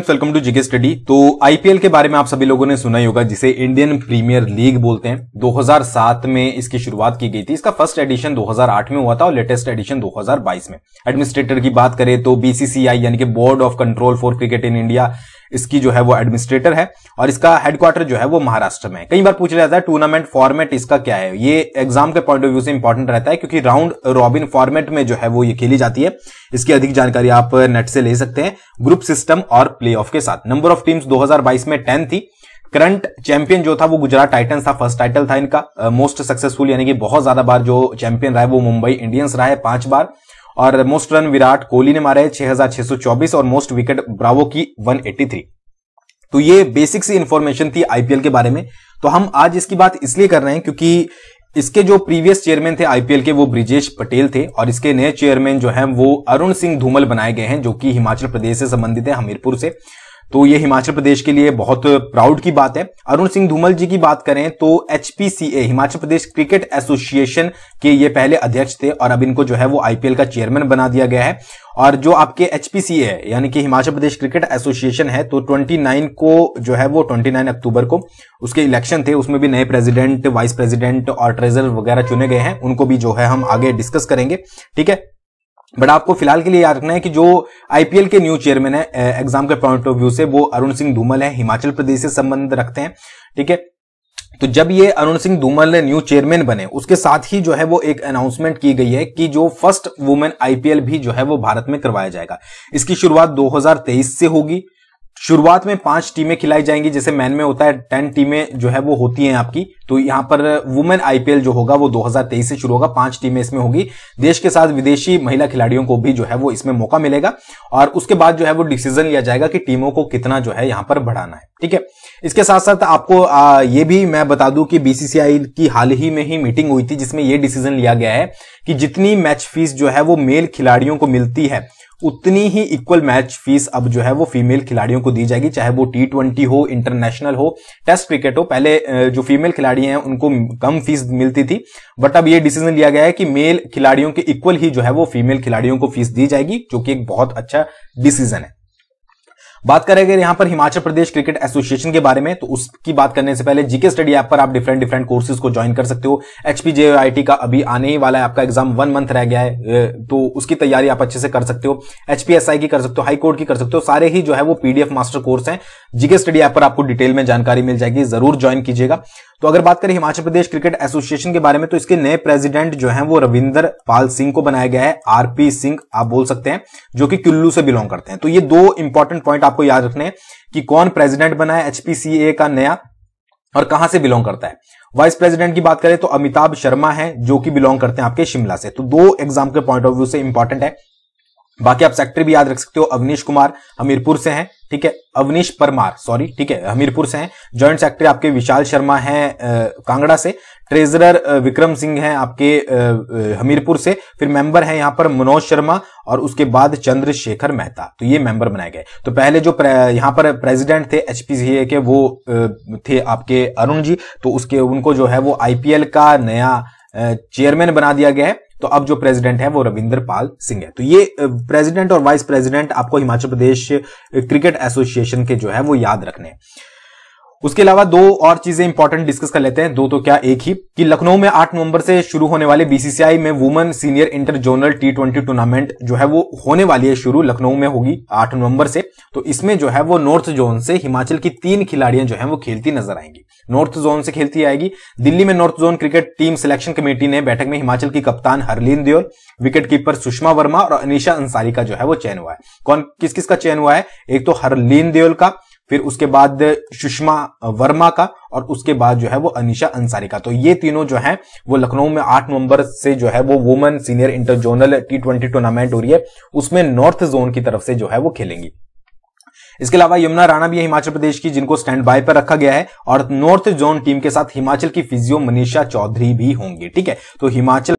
welcome to GK study तो IPL के बारे में आप सभी लोगों ने सुना ही होगा जिसे इंडियन प्रीमियर लीग बोलते हैं 2007 में इसकी शुरुआत की गई थी इसका फर्स्ट एडिशन 2008 में हुआ था और लेटेस्ट एडिशन 2022 में एडमिनिस्ट्रेटर की बात करें तो बीसीसीआई यानी कि board of control for cricket in India इसकी जो है वो एडमिनिस्ट्रेटर है और इसका हेडक्वार्टर जो है वो महाराष्ट्र में कई बार पूछ जाता है टूर्नामेंट फॉर्मेट इसका क्या है ये एग्जाम के पॉइंट ऑफ व्यू से इंपॉर्टेंट रहता है क्योंकि राउंड रॉबिन फॉर्मेट में जो है वो ये खेली जाती है इसकी अधिक जानकारी आप नेट से ले सकते हैं ग्रुप सिस्टम और प्लेऑफ के साथ नंबर ऑफ टीम्स 2022 में टेन थी करंट चैंपियन जो था वो गुजरात टाइटंस था फर्स्ट टाइटल था इनका मोस्ट uh, सक्सेसफुल यानी कि बहुत ज्यादा बार जो चैंपियन रहा है वो मुंबई इंडियंस रहा है पांच बार और मोस्ट रन विराट कोहली ने मारे छह 6624 और मोस्ट विकेट ब्रावो की वन तो ये बेसिक सी इंफॉर्मेशन थी आईपीएल के बारे में तो हम आज इसकी बात इसलिए कर रहे हैं क्योंकि इसके जो प्रीवियस चेयरमैन थे आईपीएल के वो ब्रिजेश पटेल थे और इसके नए चेयरमैन जो हैं वो अरुण सिंह धूमल बनाए गए हैं जो कि हिमाचल प्रदेश से संबंधित है हमीरपुर से तो ये हिमाचल प्रदेश के लिए बहुत प्राउड की बात है अरुण सिंह धूमल जी की बात करें तो HPCA Himachal Pradesh cricket association के ये पहले अध्यक्ष थे और अब इनको जो है वो आईपीएल का चेयरमैन बना दिया गया है और जो आपके एचपीसीए है यानी कि हिमाचल प्रदेश क्रिकेट एसोसिएशन है तो 29 को जो है वो 29 अक्टूबर को उसके इलेक्शन थे उसमें भी नए प्रेसिडेंट वाइस प्रेसिडेंट और ट्रेजर वगैरह चुने गए हैं उनको भी जो है हम आगे डिस्कस करेंगे ठीक है बट आपको फिलहाल के लिए याद रखना है कि जो आईपीएल के न्यू चेयरमैन है एग्जाम के पॉइंट ऑफ व्यू से वो अरुण सिंह धूमल है हिमाचल प्रदेश से संबंध रखते हैं ठीक है तो जब ये अरुण सिंह धूमल न्यू चेयरमैन बने उसके साथ ही जो है वो एक अनाउंसमेंट की गई है कि जो फर्स्ट वुमेन आईपीएल भी जो है वो भारत में करवाया जाएगा इसकी शुरुआत 2023 से होगी शुरुआत में पांच टीमें खिलाई जाएंगी जैसे मैन में होता है टेन टीमें जो है वो होती हैं आपकी तो यहां पर वुमेन आईपीएल जो होगा वो 2023 से शुरू होगा पांच टीमें इसमें होगी देश के साथ विदेशी महिला खिलाड़ियों को भी जो है वो इसमें मौका मिलेगा और उसके बाद जो है वो डिसीजन लिया जाएगा कि टीमों को कितना जो है यहां पर बढ़ाना है ठीक है इसके साथ साथ आपको आ, ये भी मैं बता दूं कि बीसीसीआई की हाल ही में ही मीटिंग हुई थी जिसमें यह डिसीजन लिया गया है कि जितनी मैच फीस जो है वो मेल खिलाड़ियों को मिलती है उतनी ही इक्वल मैच फीस अब जो है वो फीमेल खिलाड़ियों को दी जाएगी चाहे वो टी ट्वेंटी हो इंटरनेशनल हो टेस्ट क्रिकेट हो पहले जो फीमेल खिलाड़ी खिलाड़ी हैं उनको कम फीस मिलती थी बट अब ये डिसीजन लिया गया है कि मेल खिलाड़ियों के इक्वल ही जो है वो फीमेल खिलाड़ियों को फीस दी जाएगी जो कि एक बहुत अच्छा डिसीजन है बात करें अगर यहां पर हिमाचल प्रदेश क्रिकेट एसोसिएशन के बारे में तो उसकी बात करने से पहले जीके स्टडी ऐप पर आप डिफरेंट डिफरेंट कोर्सेज को ज्वाइन कर सकते हो एचपीजेआईटी का अभी आने ही वाला है आपका एग्जाम वन मंथ रह गया है तो उसकी तैयारी आप अच्छे से कर सकते हो एचपीएसआई की कर सकते हो हाई कोर्ट की कर सकते हो सारे ही जो है वो पीडीएफ मास्टर कोर्स है जीके स्टडी ऐप पर आपको डिटेल में जानकारी मिल जाएगी जरूर ज्वाइन कीजिएगा तो अगर बात करें हिमाचल प्रदेश क्रिकेट एसोसिएशन के बारे में तो इसके नए प्रेसिडेंट जो हैं वो रविंदर पाल सिंह को बनाया गया है आरपी सिंह आप बोल सकते हैं जो कि कुल्लू से बिलोंग करते हैं तो ये दो इंपॉर्टेंट पॉइंट आपको याद रखने हैं कि कौन प्रेसिडेंट बना है एचपीसीए का नया और कहां से बिलोंग करता है वाइस प्रेसिडेंट की बात करें तो अमिताभ शर्मा है जो कि बिलोंग करते हैं आपके शिमला से तो दो एग्जाम के पॉइंट ऑफ व्यू से इंपॉर्टेंट है बाकी आप सेक्टर भी याद रख सकते हो अवनीश कुमार हमीरपुर से हैं ठीक है अवनीश परमार सॉरी ठीक है हमीरपुर से हैं जॉइंट सेक्रेटरी आपके विशाल शर्मा हैं कांगड़ा से ट्रेजरर विक्रम सिंह हैं आपके हमीरपुर से फिर मेंबर हैं यहां पर मनोज शर्मा और उसके बाद चंद्रशेखर मेहता तो ये मेंबर बनाए गए तो पहले जो यहां पर प्रेसिडेंट थे एचपीसीए के वो थे आपके अरुण जी तो उसके उनको जो है वो आईपीएल का नया चेयरमैन बना दिया गया है तो अब जो प्रेसिडेंट है वो रविंद्र पाल सिंह है तो ये प्रेसिडेंट और वाइस प्रेसिडेंट आपको हिमाचल प्रदेश क्रिकेट एसोसिएशन के जो है वो याद रखने हैं उसके अलावा दो और चीजें इंपॉर्टेंट डिस्कस कर लेते हैं दो तो क्या एक ही कि लखनऊ में 8 नवंबर से शुरू होने वाले बीसीसीआई में women senior inter zonal T twenty tournament जो है वो होने वाली है शुरू लखनऊ में होगी 8 नवंबर से तो इसमें जो है वो नॉर्थ जोन से हिमाचल की तीन खिलाड़ियां जो है वो खेलती नजर आएंगी नॉर्थ जोन से खेलती आएगी दिल्ली में north zone cricket team selection committee ने बैठक में हिमाचल की कप्तान हरलीन देओल विकेट कीपर सुषमा वर्मा और अनिशा अंसारी का जो है वो चयन हुआ है कौन किस किस का चयन हुआ है एक तो हरलीन देओल का फिर उसके बाद सुषमा वर्मा का और उसके बाद जो है वो अनिशा अंसारी का तो ये तीनों जो है वो लखनऊ में आठ नवंबर से जो है वो women senior inter zonal T twenty tournament हो रही है उसमें नॉर्थ जोन की तरफ से जो है वो खेलेंगी इसके अलावा यमुना राणा भी है हिमाचल प्रदेश की जिनको स्टैंड बाय पर रखा गया है और नॉर्थ जोन टीम के साथ हिमाचल की फिजियो मनीषा चौधरी भी होंगी ठीक है तो हिमाचल